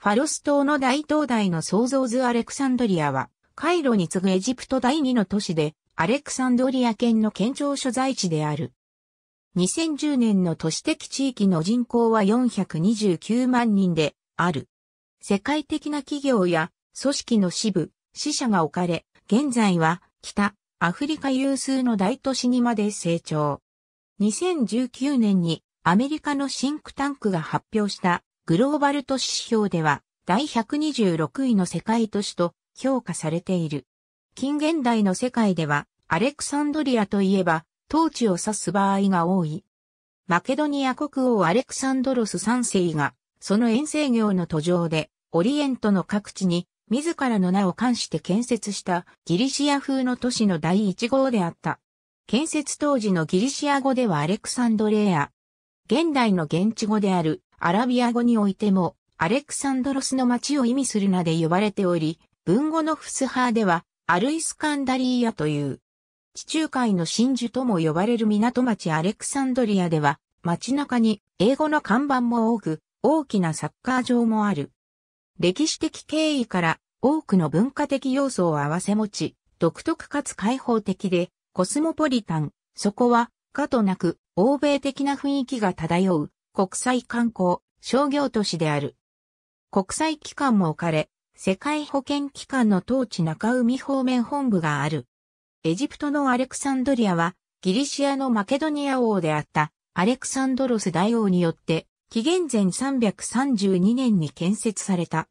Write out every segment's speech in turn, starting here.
ファロス島の大東大の創造図アレクサンドリアは、カイロに次ぐエジプト第二の都市で、アレクサンドリア県の県庁所在地である。2010年の都市的地域の人口は429万人である。世界的な企業や組織の支部、支社が置かれ、現在は北アフリカ有数の大都市にまで成長。2019年にアメリカのシンクタンクが発表したグローバル都市指標では第126位の世界都市と評価されている。近現代の世界ではアレクサンドリアといえば統治を指す場合が多い。マケドニア国王アレクサンドロス3世がその遠征業の途上でオリエントの各地に自らの名を冠して建設したギリシア風の都市の第1号であった。建設当時のギリシア語ではアレクサンドレア。現代の現地語であるアラビア語においても、アレクサンドロスの町を意味する名で呼ばれており、文語のフスハーでは、アルイスカンダリーヤという、地中海の真珠とも呼ばれる港町アレクサンドリアでは、街中に英語の看板も多く、大きなサッカー場もある。歴史的経緯から多くの文化的要素を併せ持ち、独特かつ開放的で、コスモポリタン、そこは、かとなく、欧米的な雰囲気が漂う、国際観光、商業都市である。国際機関も置かれ、世界保健機関の統治中海方面本部がある。エジプトのアレクサンドリアは、ギリシアのマケドニア王であったアレクサンドロス大王によって、紀元前332年に建設された。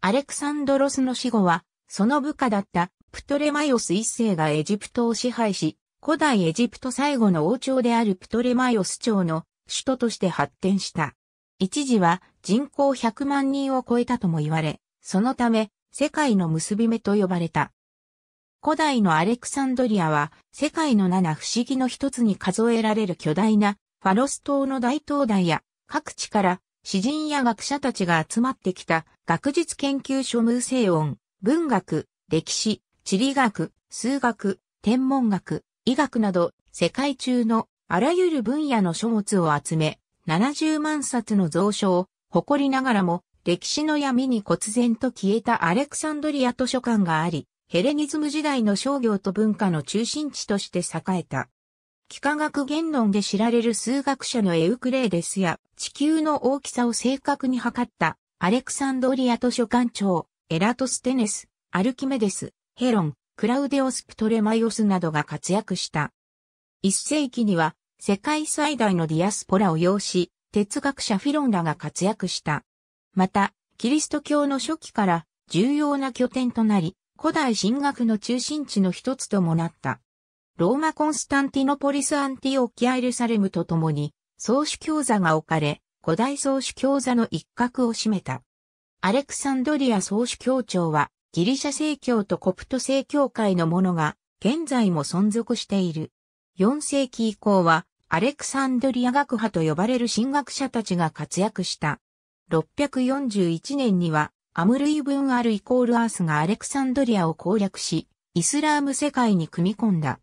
アレクサンドロスの死後は、その部下だったプトレマイオス一世がエジプトを支配し、古代エジプト最後の王朝であるプトレマイオス朝の首都として発展した。一時は人口100万人を超えたとも言われ、そのため世界の結び目と呼ばれた。古代のアレクサンドリアは世界の七不思議の一つに数えられる巨大なファロス島の大灯台や各地から詩人や学者たちが集まってきた学術研究所無声音、文学、歴史、地理学、数学、天文学、医学など世界中のあらゆる分野の書物を集め、70万冊の蔵書を誇りながらも、歴史の闇に忽然と消えたアレクサンドリア図書館があり、ヘレニズム時代の商業と文化の中心地として栄えた。幾何学言論で知られる数学者のエウクレイデスや地球の大きさを正確に測ったアレクサンドリア図書館長、エラトステネス、アルキメデス、ヘロン、クラウデオス・プトレマイオスなどが活躍した。一世紀には世界最大のディアスポラを要し、哲学者フィロンらが活躍した。また、キリスト教の初期から重要な拠点となり、古代神学の中心地の一つともなった。ローマ・コンスタンティノポリス・アンティオキア・エルサレムと共に、宗主教座が置かれ、古代宗主教座の一角を占めた。アレクサンドリア宗主教長は、ギリシャ正教とコプト正教会のものが、現在も存続している。4世紀以降は、アレクサンドリア学派と呼ばれる神学者たちが活躍した。641年には、アムルイブン・アル・イコール・アースがアレクサンドリアを攻略し、イスラーム世界に組み込んだ。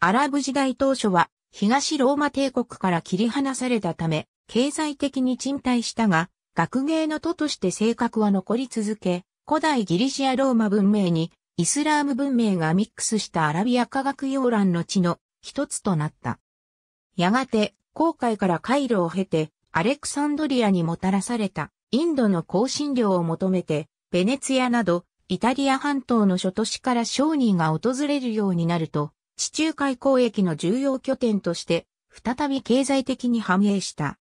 アラブ時代当初は、東ローマ帝国から切り離されたため、経済的に賃貸したが、学芸の都として性格は残り続け、古代ギリシア・ローマ文明に、イスラーム文明がミックスしたアラビア科学洋蘭の地の一つとなった。やがて、航海から回路を経て、アレクサンドリアにもたらされた、インドの香辛料を求めて、ベネツィアなど、イタリア半島の諸都市から商人が訪れるようになると、地中海交易の重要拠点として、再び経済的に繁栄した。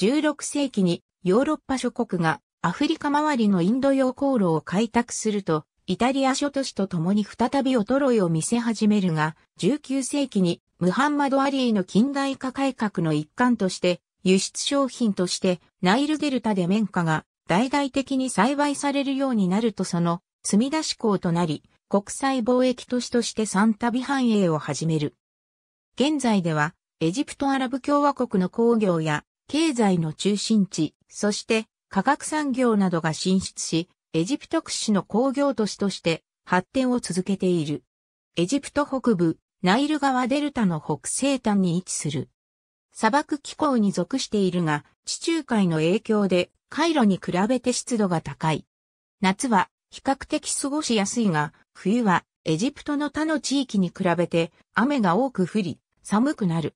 16世紀にヨーロッパ諸国がアフリカ周りのインド洋航路を開拓すると、イタリア諸都市と共に再び衰えを見せ始めるが、19世紀にムハンマド・アリーの近代化改革の一環として、輸出商品として、ナイルデルタで綿花が大々的に栽培されるようになるとその、積み出し港となり、国際貿易都市としてサンタビ繁栄を始める。現在では、エジプトアラブ共和国の工業や経済の中心地、そして化学産業などが進出し、エジプト屈指の工業都市として発展を続けている。エジプト北部、ナイル川デルタの北西端に位置する。砂漠気候に属しているが、地中海の影響で、カイロに比べて湿度が高い。夏は比較的過ごしやすいが、冬はエジプトの他の地域に比べて雨が多く降り、寒くなる。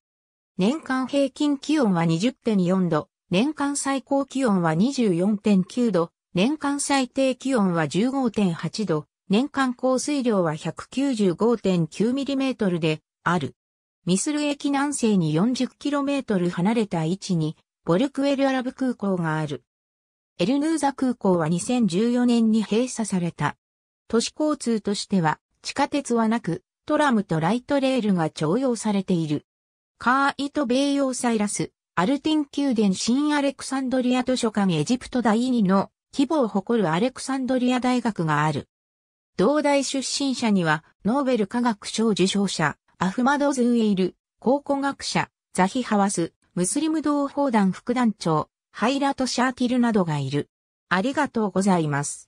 年間平均気温は20.4度、年間最高気温は24.9度、年間最低気温は15.8度、年間降水量は 195.9mm である。ミスル駅南西に 40km 離れた位置に、ボルクエルアラブ空港がある。エルヌーザ空港は2014年に閉鎖された。都市交通としては、地下鉄はなく、トラムとライトレールが徴用されている。カーイトベヨーサイラス、アルティン宮殿新アレクサンドリア図書館エジプト第2の規模を誇るアレクサンドリア大学がある。同大出身者には、ノーベル科学賞受賞者、アフマド・ズーエイル、考古学者、ザヒ・ハワス、ムスリム同胞団副団長、ハイラト・シャーティルなどがいる。ありがとうございます。